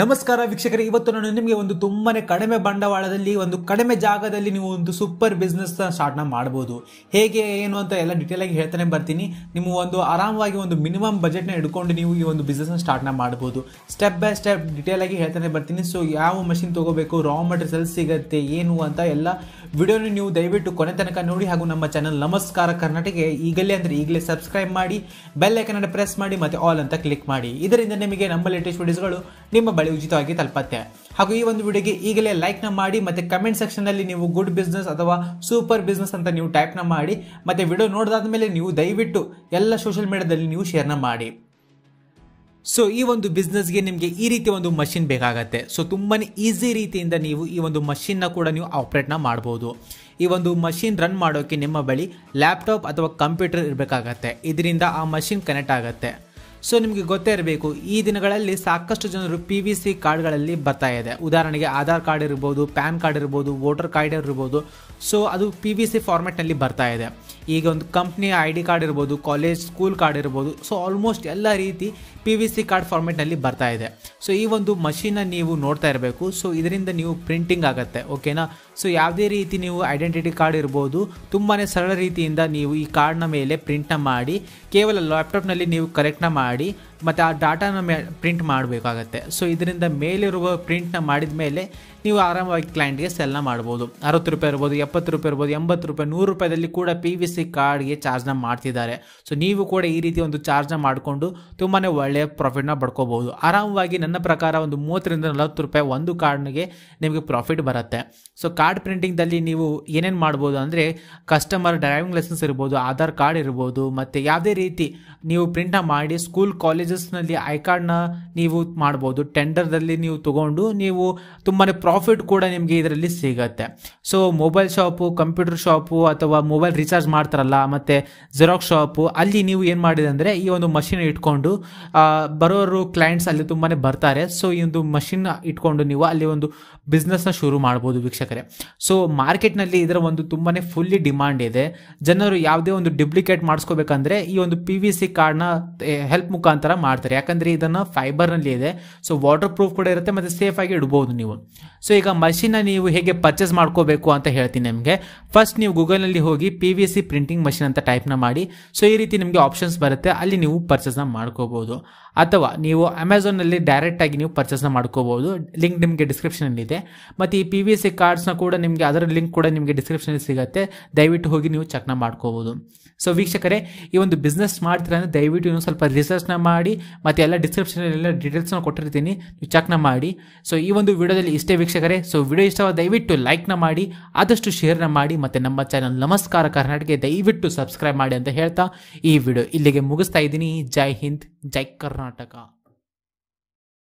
ನಮಸ್ಕಾರ ವೀಕ್ಷಕರೇ ಇವತ್ತು ನಾನು ನಿಮಗೆ ಒಂದು ತುಂಬನೇ ಕಡಿಮೆ ಬಂಡವಾಳದಲ್ಲಿ ಒಂದು ಕಡಿಮೆ ಜಾಗದಲ್ಲಿ ನೀವು ಒಂದು ಸೂಪರ್ ಬಿಸ್ನೆಸ್ ಸ್ಟಾರ್ಟ್ನ ಮಾಡ್ಬೋದು ಹೇಗೆ ಏನು ಅಂತ ಎಲ್ಲ ಡಿಟೇಲ್ ಆಗಿ ಹೇಳ್ತಾನೆ ಬರ್ತೀನಿ ನಿಮ್ಮ ಒಂದು ಆರಾಮವಾಗಿ ಒಂದು ಮಿನಿಮಮ್ ಬಜೆಟ್ನ ಹಿಡ್ಕೊಂಡು ನೀವು ಈ ಒಂದು ಬಿಸ್ನೆಸ್ನ ಸ್ಟಾರ್ಟ್ನ ಮಾಡ್ಬೋದು ಸ್ಟೆಪ್ ಬೈ ಸ್ಟೆಪ್ ಡಿಟೇಲ್ ಆಗಿ ಹೇಳ್ತಾನೆ ಬರ್ತೀನಿ ಸೊ ಯಾವ ಮಷಿನ್ ತೊಗೋಬೇಕು ರಾ ಮಟೀರಿಯಲ್ಸ್ ಸಿಗುತ್ತೆ ಏನು ಅಂತ ಎಲ್ಲ ವಿಡಿಯೋನ ನೀವು ದಯವಿಟ್ಟು ಕೊನೆ ತನಕ ನೋಡಿ ಹಾಗೂ ನಮ್ಮ ಚಾನಲ್ ನಮಸ್ಕಾರ ಕರ್ನಾಟಕ ಈಗಲೇ ಅಂದರೆ ಈಗಲೇ ಸಬ್ಸ್ಕ್ರೈಬ್ ಮಾಡಿ ಬೆಲ್ ಐಕನನ್ನು ಪ್ರೆಸ್ ಮಾಡಿ ಮತ್ತು ಆಲ್ ಅಂತ ಕ್ಲಿಕ್ ಮಾಡಿ ಇದರಿಂದ ನಿಮಗೆ ನಮ್ಮ ಲೇಟೆಸ್ಟ್ ವಿಡಿಯೋಸ್ಗಳು ನಿಮ್ಮ ಬಳಿ ಉಚಿತವಾಗಿ ತಲುಪತ್ತೆ ಹಾಗೂ ಈ ಒಂದು ವಿಡಿಯೋಗೆ ಈಗಲೇ ಲೈಕ್ನ ಮಾಡಿ ಮತ್ತೆ ಕಮೆಂಟ್ ಸೆಕ್ಷನಲ್ಲಿ ನೀವು ಗುಡ್ ಬಿಸ್ನೆಸ್ ಅಥವಾ ಸೂಪರ್ ಬಿಸ್ನೆಸ್ ಅಂತ ನೀವು ಟೈಪ್ನ ಮಾಡಿ ಮತ್ತೆ ವಿಡಿಯೋ ನೋಡಿದಾದ ಮೇಲೆ ನೀವು ದಯವಿಟ್ಟು ಎಲ್ಲ ಸೋಷಿಯಲ್ ಮೀಡಿಯಾದಲ್ಲಿ ನೀವು ಶೇರ್ನ ಮಾಡಿ ಸೊ ಈ ಒಂದು ಬಿಸ್ನೆಸ್ಗೆ ನಿಮಗೆ ಈ ರೀತಿ ಒಂದು ಮಷಿನ್ ಬೇಕಾಗತ್ತೆ ಸೊ ತುಂಬಾ ಈಸಿ ರೀತಿಯಿಂದ ನೀವು ಈ ಒಂದು ನ ಕೂಡ ನೀವು ನ ಮಾಡ್ಬೋದು ಈ ಒಂದು ಮಷಿನ್ ರನ್ ಮಾಡೋಕೆ ನಿಮ್ಮ ಬಳಿ ಲ್ಯಾಪ್ಟಾಪ್ ಅಥವಾ ಕಂಪ್ಯೂಟರ್ ಇರಬೇಕಾಗತ್ತೆ ಇದರಿಂದ ಆ ಮಷಿನ್ ಕನೆಕ್ಟ್ ಆಗುತ್ತೆ ಸೊ ನಿಮಗೆ ಗೊತ್ತೇ ಇರಬೇಕು ಈ ದಿನಗಳಲ್ಲಿ ಸಾಕಷ್ಟು ಜನರು ಪಿ ವಿ ಸಿ ಕಾರ್ಡ್ಗಳಲ್ಲಿ ಬರ್ತಾ ಇದೆ ಉದಾಹರಣೆಗೆ ಆಧಾರ್ ಕಾರ್ಡ್ ಇರ್ಬೋದು ಪ್ಯಾನ್ ಕಾರ್ಡ್ ಇರ್ಬೋದು ವೋಟರ್ ಕಾರ್ಡ್ ಇರ್ಬೋದು ಸೊ ಅದು ಪಿ ವಿ ಸಿ ಫಾರ್ಮೆಟ್ನಲ್ಲಿ ಬರ್ತಾ ಇದೆ ಈಗ ಒಂದು ಕಂಪ್ನಿ ಐ ಡಿ ಕಾರ್ಡ್ ಇರ್ಬೋದು ಕಾಲೇಜ್ ಸ್ಕೂಲ್ ಕಾರ್ಡ್ ಇರ್ಬೋದು ಸೊ ಆಲ್ಮೋಸ್ಟ್ ಎಲ್ಲ ರೀತಿ ಪಿ ವಿ ಸಿ ಕಾರ್ಡ್ ಫಾರ್ಮೆಟ್ನಲ್ಲಿ ಬರ್ತಾ ಇದೆ ಸೊ ಈ ಒಂದು ಮಷೀನನ್ನು ನೀವು ನೋಡ್ತಾ ಇರಬೇಕು ಸೊ ಇದರಿಂದ ನೀವು ಪ್ರಿಂಟಿಂಗ್ ಆಗುತ್ತೆ ಓಕೆನಾ ಸೊ ಯಾವುದೇ ರೀತಿ ನೀವು ಐಡೆಂಟಿಟಿ ಕಾರ್ಡ್ ಇರ್ಬೋದು ತುಂಬಾ ಸರಳ ರೀತಿಯಿಂದ ನೀವು ಈ ಕಾರ್ಡ್ನ ಮೇಲೆ ಪ್ರಿಂಟ್ನ ಮಾಡಿ ಕೇವಲ ಲ್ಯಾಪ್ಟಾಪ್ನಲ್ಲಿ ನೀವು ಕರೆಕ್ಟ್ನ ಮಾಡಿ ಮತ್ತು ಆ ಡಾಟಾನ ಮೇ ಪ್ರಿಂಟ್ ಮಾಡಬೇಕಾಗತ್ತೆ ಸೊ ಇದರಿಂದ ಮೇಲಿರುವ ಪ್ರಿಂಟ್ನ ಮಾಡಿದ ಮೇಲೆ ನೀವು ಆರಾಮವಾಗಿ ಕ್ಲೈಂಟ್ಗೆ ಸೆಲ್ನ ಮಾಡ್ಬೋದು ಅರವತ್ತು ರೂಪಾಯಿ ಇರ್ಬೋದು ಎಪ್ಪತ್ತು ರೂಪಾಯಿ ಇರ್ಬೋದು ಎಂಬತ್ತು ರೂಪಾಯಿ ನೂರು ರೂಪಾಯಿದಲ್ಲಿ ಕೂಡ ಪಿ ವಿ ಸಿ ಕಾರ್ಡ್ಗೆ ಚಾರ್ಜ್ನ ಮಾಡ್ತಿದ್ದಾರೆ ಸೊ ನೀವು ಕೂಡ ಈ ರೀತಿ ಒಂದು ಚಾರ್ಜ್ನ ಮಾಡಿಕೊಂಡು ತುಂಬಾ ಒಳ್ಳೆಯ ಪ್ರಾಫಿಟ್ನ ಪಡ್ಕೋಬೋದು ಆರಾಮವಾಗಿ ನನ್ನ ಪ್ರಕಾರ ಒಂದು ಮೂವತ್ತರಿಂದ ನಲವತ್ತು ರೂಪಾಯಿ ಒಂದು ಕಾರ್ಡ್ನಿಗೆ ನಿಮಗೆ ಪ್ರಾಫಿಟ್ ಬರುತ್ತೆ ಸೊ ಕಾರ್ಡ್ ಪ್ರಿಂಟಿಂಗ್ದಲ್ಲಿ ನೀವು ಏನೇನು ಮಾಡ್ಬೋದು ಅಂದರೆ ಕಸ್ಟಮರ್ ಡ್ರೈವಿಂಗ್ ಲೈಸೆನ್ಸ್ ಇರ್ಬೋದು ಆಧಾರ್ ಕಾರ್ಡ್ ಇರ್ಬೋದು ಮತ್ತು ಯಾವುದೇ ರೀತಿ ನೀವು ಪ್ರಿಂಟ್ನ ಮಾಡಿ ಸ್ಕೂಲ್ ಕಾಲೇಜ್ ಪ್ರೈಸಸ್ನಲ್ಲಿ ಐ ನ ನೀವು ಮಾಡ್ಬೋದು ಟೆಂಡರ್ದಲ್ಲಿ ನೀವು ತಗೊಂಡು ನೀವು ತುಂಬಾ ಪ್ರಾಫಿಟ್ ಕೂಡ ನಿಮಗೆ ಇದರಲ್ಲಿ ಸಿಗುತ್ತೆ so mobile shop computer shop ಅಥವಾ ಮೊಬೈಲ್ ರೀಚಾರ್ಜ್ ಮಾಡ್ತಾರಲ್ಲ ಮತ್ತು ಜೆರಾಕ್ಸ್ ಶಾಪು ಅಲ್ಲಿ ನೀವು ಏನು ಮಾಡಿದೆ ಅಂದರೆ ಈ ಒಂದು ಮಷಿನ್ ಇಟ್ಕೊಂಡು ಬರೋರು ಕ್ಲೈಂಟ್ಸ್ ಅಲ್ಲಿ ತುಂಬಾ ಬರ್ತಾರೆ ಸೊ ಈ ಒಂದು ಮಷಿನ್ ಇಟ್ಕೊಂಡು ನೀವು ಅಲ್ಲಿ ಒಂದು ಬಿಸ್ನೆಸ್ನ ಶುರು ಮಾಡ್ಬೋದು ವೀಕ್ಷಕರೇ ಸೊ ಮಾರ್ಕೆಟ್ನಲ್ಲಿ ಇದರ ಒಂದು ತುಂಬಾ ಫುಲ್ಲಿ ಡಿಮಾಂಡ್ ಇದೆ ಜನರು ಯಾವುದೇ ಒಂದು ಡುಪ್ಲಿಕೇಟ್ ಮಾಡಿಸ್ಕೋಬೇಕಂದ್ರೆ ಈ ಒಂದು ಪಿ ವಿ ಸಿ ಕಾರ್ಡ್ನ ಹೆಲ್ಪ್ ಮುಖಾಂತರ ಮಾಡ್ತಾರೆ ಯಾಕಂದರೆ ಇದನ್ನು ಫೈಬರ್ನಲ್ಲಿ ಇದೆ ಸೊ ವಾಟರ್ ಪ್ರೂಫ್ ಕೂಡ ಇರುತ್ತೆ ಮತ್ತು ಸೇಫಾಗಿ ಇಡ್ಬೋದು ನೀವು ಸೊ ಈಗ ಮಷೀನ್ನ ನೀವು ಹೇಗೆ ಪರ್ಚೇಸ್ ಮಾಡ್ಕೋಬೇಕು ಅಂತ ಹೇಳ್ತೀನಿ ನಿಮಗೆ ಫಸ್ಟ್ ನೀವು ಗೂಗಲ್ನಲ್ಲಿ ಹೋಗಿ P V C printing machine ಅಂತ ಟೈಪ್ನ ಮಾಡಿ ಸೊ ಈ ರೀತಿ ನಿಮಗೆ ಆಪ್ಷನ್ಸ್ ಬರುತ್ತೆ ಅಲ್ಲಿ ನೀವು ಪರ್ಚೇಸ್ನ ಮಾಡ್ಕೋಬೋದು ಅಥವಾ ನೀವು ಅಮೆಝಾನಲ್ಲಿ ಡೈರೆಕ್ಟಾಗಿ ನೀವು ಪರ್ಚೇಸ್ನ ಮಾಡ್ಕೋಬೋದು ಲಿಂಕ್ ನಿಮಗೆ ಇದೆ ಮತ್ತು ಈ ಪಿ ವಿ ಸಿ ಕಾರ್ಡ್ಸ್ನ ಕೂಡ ನಿಮಗೆ ಅದರ ಲಿಂಕ್ ಕೂಡ ನಿಮಗೆ ಡಿಸ್ಕ್ರಿಪ್ಷನಲ್ಲಿ ಸಿಗುತ್ತೆ ದಯವಿಟ್ಟು ಹೋಗಿ ನೀವು ಚೆಕ್ನ ಮಾಡ್ಕೋಬೋದು ಸೊ ವೀಕ್ಷಕರೇ ಈ ಒಂದು ಬಿಸ್ನೆಸ್ ಮಾಡ್ತೀರಾ ಅಂದರೆ ದಯವಿಟ್ಟು ನೀವು ಸ್ವಲ್ಪ ರಿಸರ್ಚ್ನ ಮಾಡಿ ಮತ್ತು ಎಲ್ಲ ಎಲ್ಲ ಡೀಟೇಲ್ಸ್ನ ಕೊಟ್ಟಿರ್ತೀನಿ ನೀವು ಚೆಕ್ನ ಮಾಡಿ ಸೊ ಈ ಒಂದು ವಿಡಿಯೋದಲ್ಲಿ ಇಷ್ಟೇ ವೀಕ್ಷಕರೇ ಸೊ ವಿಡಿಯೋ ಇಷ್ಟವಾದ ದಯವಿಟ್ಟು ಲೈಕ್ನ ಮಾಡಿ ಆದಷ್ಟು ಶೇರ್ನ ಮಾಡಿ ಮತ್ತು ನಮ್ಮ ಚಾನಲ್ ನಮಸ್ಕಾರ ಕರ್ನಾಟಕ ದಯವಿಟ್ಟು ಸಬ್ಸ್ಕ್ರೈಬ್ ಮಾಡಿ ಅಂತ ಹೇಳ್ತಾ ಈ ವಿಡಿಯೋ ಇಲ್ಲಿಗೆ ಮುಗಿಸ್ತಾ ಇದ್ದೀನಿ ಜೈ ಹಿಂದ್ जय कर्नाटका